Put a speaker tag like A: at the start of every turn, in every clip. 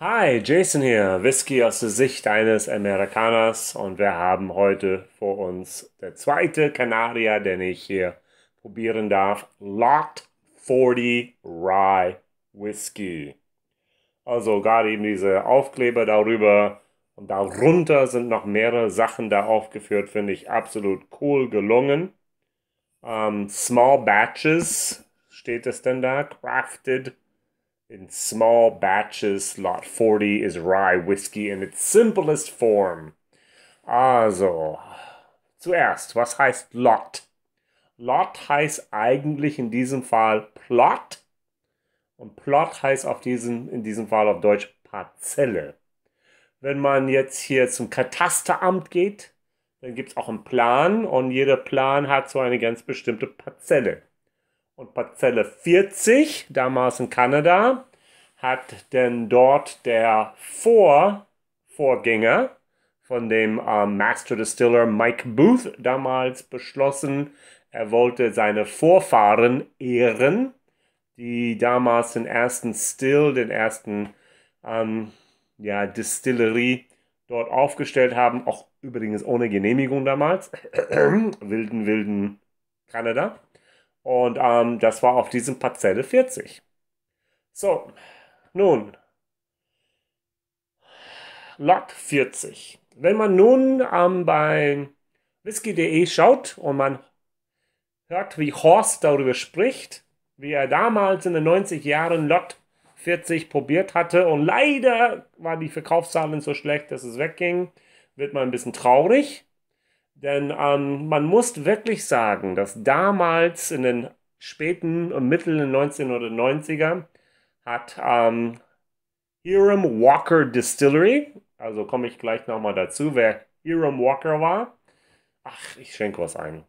A: Hi, Jason hier, Whisky aus der Sicht eines Amerikaners und wir haben heute vor uns der zweite Kanadier, den ich hier probieren darf, Lot 40 Rye Whisky. Also gerade eben diese Aufkleber darüber und darunter sind noch mehrere Sachen da aufgeführt, finde ich absolut cool gelungen. Um, ähm, small Batches steht es denn da, Crafted in small batches. Lot 40 is rye whiskey in its simplest form. Also, zuerst, was heißt Lot? Lot heißt eigentlich in diesem Fall Plot. Und Plot heißt auf diesem, in diesem Fall auf Deutsch Parzelle. Wenn man jetzt hier zum Katasteramt geht, dann gibt es auch einen Plan und jeder Plan hat so eine ganz bestimmte Parzelle. Und Parzelle 40, damals in Kanada, hat denn dort der Vor Vorgänger von dem äh, Master Distiller Mike Booth damals beschlossen, er wollte seine Vorfahren ehren, die damals den ersten Still, den ersten ähm, ja, Distillerie dort aufgestellt haben, auch übrigens ohne Genehmigung damals, wilden, wilden Kanada. Und ähm, das war auf diesem Parzelle 40. So, nun. Lot 40. Wenn man nun ähm, bei whisky.de schaut und man hört, wie Horst darüber spricht, wie er damals in den 90 Jahren Lot 40 probiert hatte und leider waren die Verkaufszahlen so schlecht, dass es wegging, wird man ein bisschen traurig. Denn ähm, man muss wirklich sagen, dass damals in den späten und mittleren 1990er hat ähm, Hiram Walker Distillery, also komme ich gleich nochmal dazu, wer Hiram Walker war, ach, ich schenke was ein,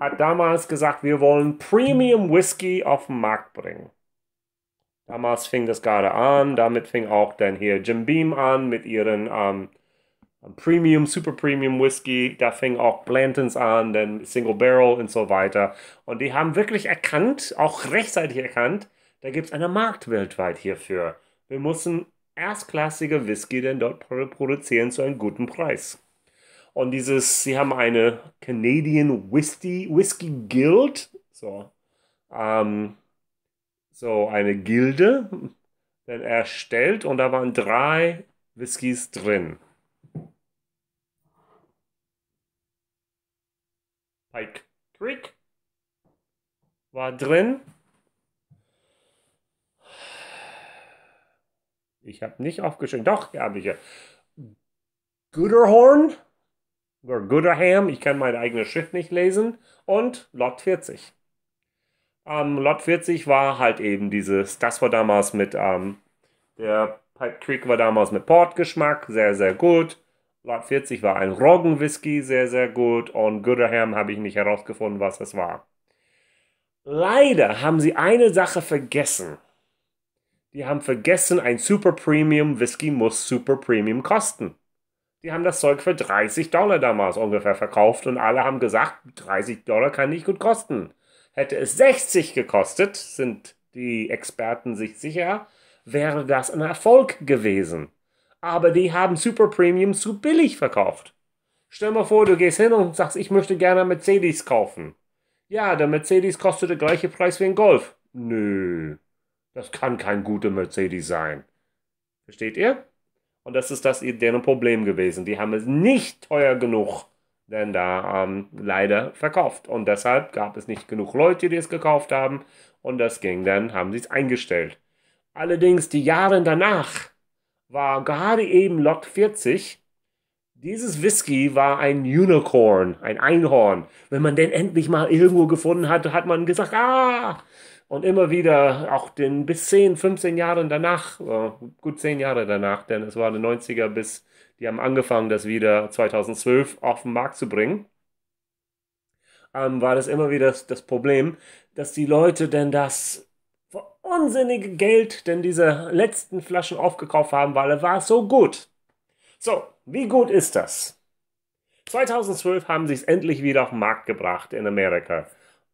A: hat damals gesagt, wir wollen Premium Whisky auf den Markt bringen. Damals fing das gerade an, damit fing auch dann hier Jim Beam an mit ihren ähm, Premium, Super Premium Whisky, da fing auch Blantons an, dann Single Barrel und so weiter. Und die haben wirklich erkannt, auch rechtzeitig erkannt, da gibt es einen Markt weltweit hierfür. Wir müssen erstklassige Whisky denn dort produzieren zu einem guten Preis. Und dieses, sie haben eine Canadian Whisky, Whisky Guild, so, ähm, so eine Gilde, hm, dann erstellt und da waren drei Whiskys drin. Ike Creek war drin. Ich habe nicht aufgeschrieben. Doch, ja, habe ich ja. Guderhorn oder Guderham, ich kann mein eigenes Schiff nicht lesen. Und Lot 40. Ähm, Lot 40 war halt eben dieses, das war damals mit, ähm, der Pipe Creek war damals mit Portgeschmack, sehr, sehr gut. 40 war ein Roggenwhisky, sehr, sehr gut. Und Gooderham habe ich nicht herausgefunden, was das war. Leider haben sie eine Sache vergessen. Die haben vergessen, ein Super Premium Whisky muss Super Premium kosten. Die haben das Zeug für 30 Dollar damals ungefähr verkauft und alle haben gesagt, 30 Dollar kann nicht gut kosten. Hätte es 60 gekostet, sind die Experten sich sicher, wäre das ein Erfolg gewesen aber die haben Super Premium zu billig verkauft. Stell mal vor, du gehst hin und sagst, ich möchte gerne Mercedes kaufen. Ja, der Mercedes kostet den gleichen Preis wie ein Golf. Nö, das kann kein guter Mercedes sein. Versteht ihr? Und das ist das deren Problem gewesen. Die haben es nicht teuer genug denn da ähm, leider verkauft. Und deshalb gab es nicht genug Leute, die es gekauft haben. Und das ging dann, haben sie es eingestellt. Allerdings die Jahre danach war gerade eben Lot 40. Dieses Whisky war ein Unicorn, ein Einhorn. Wenn man den endlich mal irgendwo gefunden hat, hat man gesagt, ah! Und immer wieder, auch den bis 10, 15 Jahren danach, äh, gut 10 Jahre danach, denn es war die 90er bis, die haben angefangen, das wieder 2012 auf den Markt zu bringen, ähm, war das immer wieder das, das Problem, dass die Leute denn das unsinnige Geld denn diese letzten Flaschen aufgekauft haben, weil er war so gut. So, wie gut ist das? 2012 haben sie es endlich wieder auf den Markt gebracht in Amerika.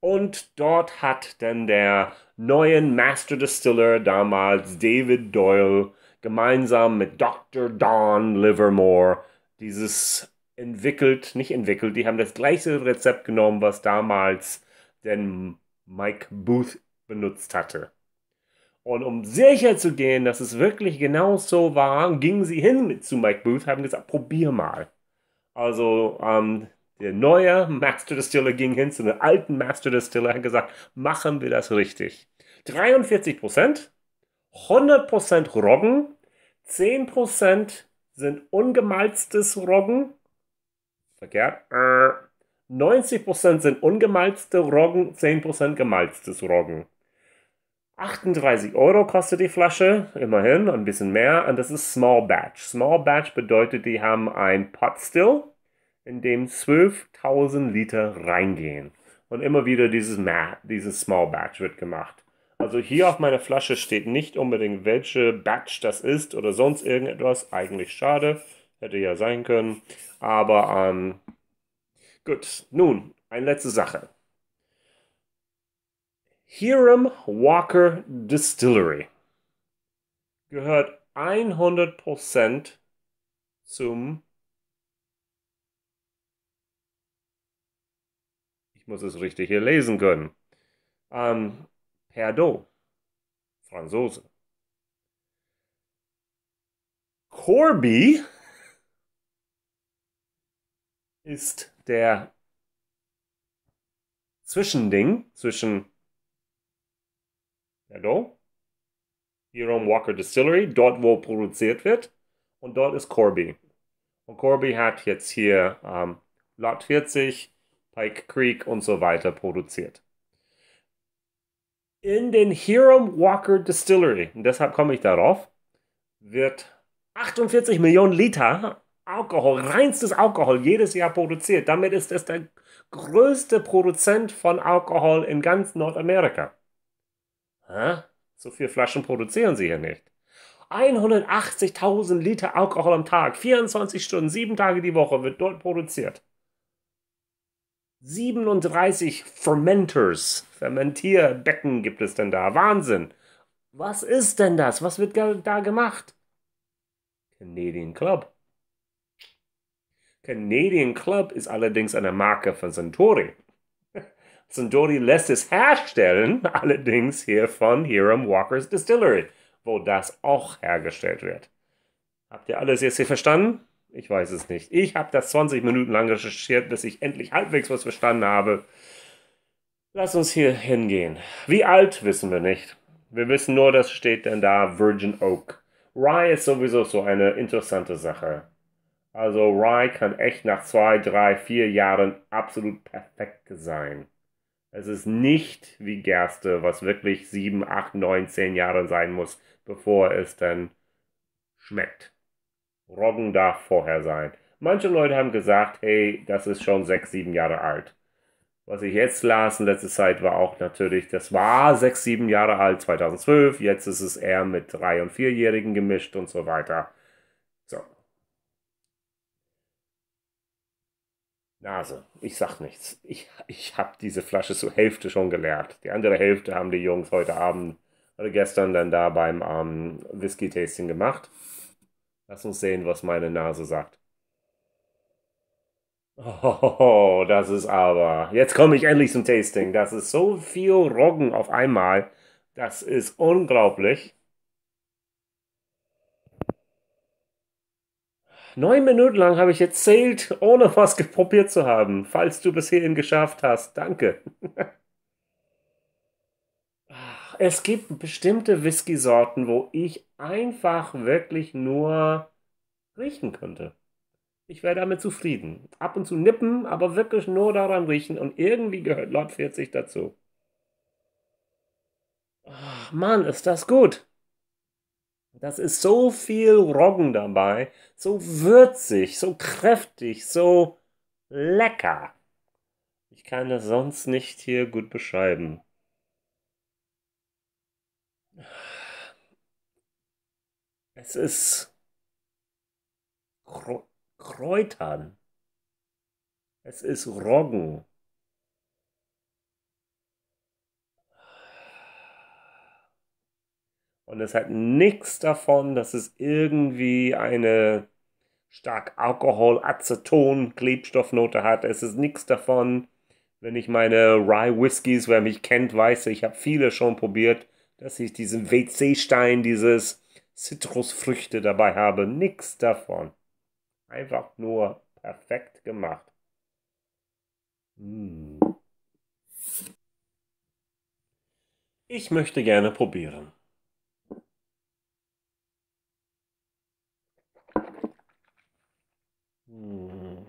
A: Und dort hat dann der neue Master Distiller damals, David Doyle, gemeinsam mit Dr. Don Livermore dieses entwickelt, nicht entwickelt, die haben das gleiche Rezept genommen, was damals denn Mike Booth benutzt hatte. Und um sicher zu gehen, dass es wirklich genau so war, gingen sie hin zu Mike Booth, und haben gesagt, probier mal. Also ähm, der neue Master Distiller ging hin zu dem alten Master Distiller und hat gesagt, machen wir das richtig. 43%, 100% Roggen, 10% sind ungemalztes Roggen, verkehrt, äh, 90% sind ungemalzte Roggen, 10% gemalztes Roggen. 38 Euro kostet die Flasche, immerhin, ein bisschen mehr. Und das ist Small Batch. Small Batch bedeutet, die haben ein Pot Still, in dem 12.000 Liter reingehen. Und immer wieder dieses, dieses Small Batch wird gemacht. Also hier auf meiner Flasche steht nicht unbedingt, welche Batch das ist oder sonst irgendetwas. Eigentlich schade, hätte ja sein können. Aber ähm, gut, nun, eine letzte Sache. Hiram Walker Distillery gehört 100% zum Ich muss es richtig hier lesen können. Ähm, Perdot, Franzose. Corby ist der Zwischending zwischen Bordeaux, Jerome Walker Distillery, dort wo produziert wird. Und dort ist Corby. Und Corby hat jetzt hier ähm, Lot 40, Pike Creek und so weiter produziert. In den Hiram Walker Distillery, und deshalb komme ich darauf, wird 48 Millionen Liter Alkohol, reinstes Alkohol, jedes Jahr produziert. Damit ist es der größte Produzent von Alkohol in ganz Nordamerika. Hä? So viele Flaschen produzieren sie hier nicht. 180.000 Liter Alkohol am Tag, 24 Stunden, 7 Tage die Woche wird dort produziert. 37 Fermenters, Fermentierbecken gibt es denn da. Wahnsinn. Was ist denn das? Was wird da gemacht? Canadian Club. Canadian Club ist allerdings eine Marke von Suntory. Zondori lässt es herstellen, allerdings hier von Hiram Walker's Distillery, wo das auch hergestellt wird. Habt ihr alles jetzt hier verstanden? Ich weiß es nicht. Ich habe das 20 Minuten lang recherchiert, bis ich endlich halbwegs was verstanden habe. Lass uns hier hingehen. Wie alt wissen wir nicht. Wir wissen nur, das steht denn da Virgin Oak. Rye ist sowieso so eine interessante Sache. Also Rye kann echt nach zwei, drei, vier Jahren absolut perfekt sein. Es ist nicht wie Gerste, was wirklich 7, 8, 9, 10 Jahre sein muss, bevor es dann schmeckt. Roggen darf vorher sein. Manche Leute haben gesagt, hey, das ist schon 6, 7 Jahre alt. Was ich jetzt las in letzter Zeit war auch natürlich, das war 6, 7 Jahre alt 2012, jetzt ist es eher mit 3- und 4-Jährigen gemischt und so weiter. Nase, ich sag nichts. Ich, ich habe diese Flasche zur Hälfte schon geleert. Die andere Hälfte haben die Jungs heute Abend oder gestern dann da beim ähm, Whisky-Tasting gemacht. Lass uns sehen, was meine Nase sagt. Oh, das ist aber. Jetzt komme ich endlich zum Tasting. Das ist so viel Roggen auf einmal. Das ist unglaublich. Neun Minuten lang habe ich jetzt ohne was geprobiert zu haben. Falls du bis hierhin geschafft hast, danke. es gibt bestimmte Whisky-Sorten, wo ich einfach wirklich nur riechen könnte. Ich wäre damit zufrieden. Ab und zu nippen, aber wirklich nur daran riechen und irgendwie gehört Lord 40 dazu. Ach, Mann, ist das gut. Das ist so viel Roggen dabei, so würzig, so kräftig, so lecker. Ich kann das sonst nicht hier gut beschreiben. Es ist Kräutern. Es ist Roggen. Und es hat nichts davon, dass es irgendwie eine stark Alkohol-Aceton-Klebstoffnote hat. Es ist nichts davon, wenn ich meine Rye whiskies wer mich kennt, weiß, ich habe viele schon probiert, dass ich diesen WC-Stein, dieses Zitrusfrüchte dabei habe. Nichts davon. Einfach nur perfekt gemacht. Hm. Ich möchte gerne probieren. Hm.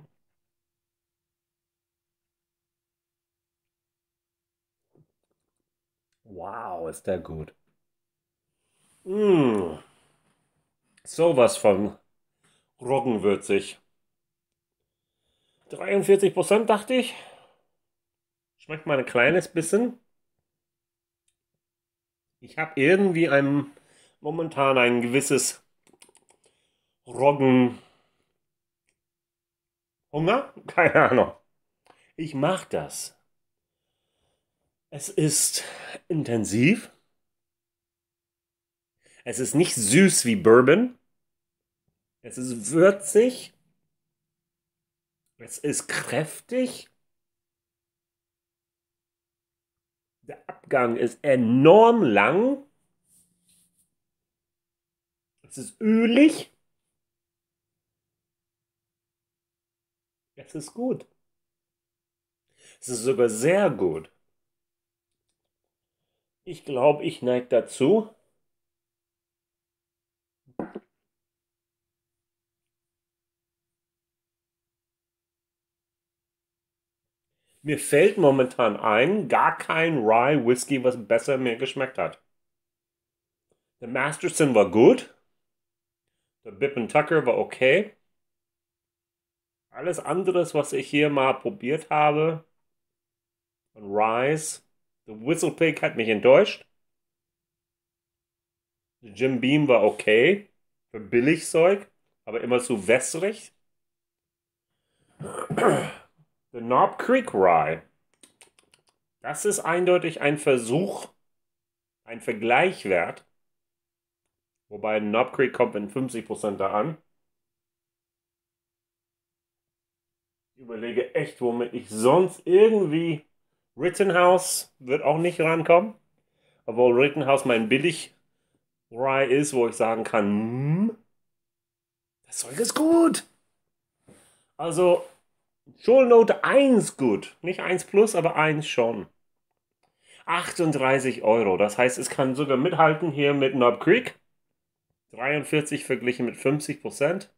A: Wow, ist der gut. Mmh. Sowas von roggenwürzig. 43 dachte ich. Schmeckt mal ein kleines bisschen. Ich habe irgendwie ein, momentan ein gewisses Roggen Hunger? Keine Ahnung. Ich mach das. Es ist intensiv. Es ist nicht süß wie Bourbon. Es ist würzig. Es ist kräftig. Der Abgang ist enorm lang. Es ist ölig. es ist gut. Es ist sogar sehr gut. Ich glaube, ich neige dazu, Mir fällt momentan ein, gar kein Rye Whisky, was besser mir geschmeckt hat. Der Masterson war gut. Der Bip Tucker war okay. Alles andere, was ich hier mal probiert habe, von Rise, The Whistle Pig hat mich enttäuscht. Jim Beam war okay, für Billigzeug, aber immer zu wässrig. The Knob Creek Rye. Das ist eindeutig ein Versuch, ein Vergleichwert. Wobei Knob Creek kommt in 50% da an. überlege echt, womit ich sonst irgendwie. Rittenhouse wird auch nicht rankommen. Obwohl Rittenhouse mein billig Rye ist, wo ich sagen kann, hm, das Zeug ist gut. Also Schulnote 1 gut. Nicht 1 plus, aber 1 schon. 38 Euro. Das heißt, es kann sogar mithalten hier mit Knob Creek. 43 verglichen mit 50 Prozent.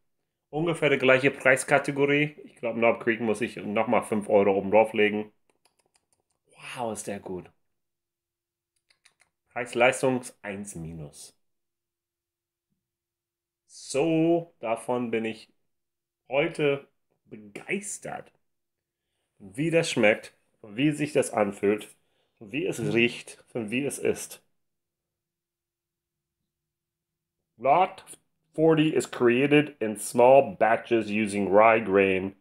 A: Ungefähr die gleiche Preiskategorie glaube, Knob Creek muss ich nochmal 5 Euro oben drauflegen. Wow, ist der gut. Heißt leistungs 1 minus. So, davon bin ich heute begeistert. Wie das schmeckt, wie sich das anfühlt, wie es hm. riecht, wie es ist. Lot 40 is created in small batches using rye grain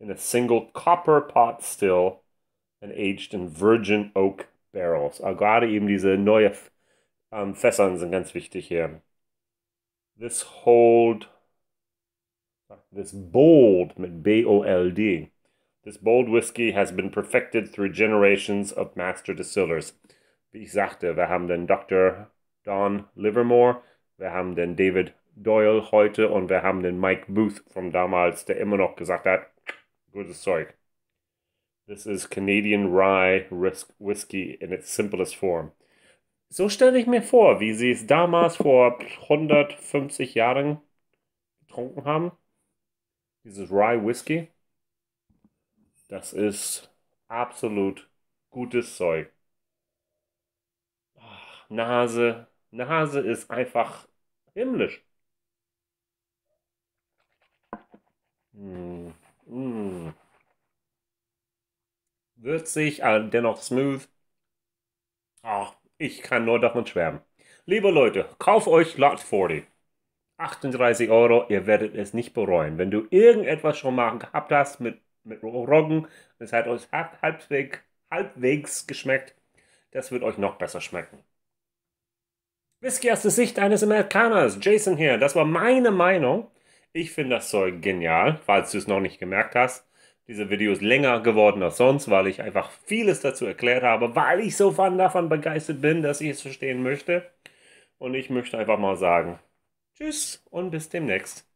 A: in a single copper pot still and aged in virgin oak barrels. Also ah, gerade eben diese neue ähm, Fässern sind ganz wichtig hier. This hold, this bold mit B-O-L-D. This bold whiskey has been perfected through generations of master distillers. Wie ich sagte, wir haben den Dr. Don Livermore, wir haben den David Doyle heute und wir haben den Mike Booth von damals, der immer noch gesagt hat, gutes Zeug. This is Canadian Rye Whiskey in its simplest form. So stelle ich mir vor, wie sie es damals vor 150 Jahren getrunken haben. Dieses Rye Whiskey. Das ist absolut gutes Zeug. Ach, Nase. Nase ist einfach himmlisch. Hm. Würzig, aber äh, dennoch smooth. Ach, ich kann nur davon schwärmen. Liebe Leute, kauf euch Lot 40. 38 Euro, ihr werdet es nicht bereuen. Wenn du irgendetwas schon mal gehabt hast mit, mit Roggen, es hat euch halbwegs, halbwegs geschmeckt, das wird euch noch besser schmecken. Whisky aus der Sicht eines Amerikaners, Jason hier, das war meine Meinung. Ich finde das Zeug genial, falls du es noch nicht gemerkt hast dieser Video ist länger geworden als sonst, weil ich einfach vieles dazu erklärt habe, weil ich so von davon begeistert bin, dass ich es verstehen möchte. Und ich möchte einfach mal sagen, tschüss und bis demnächst.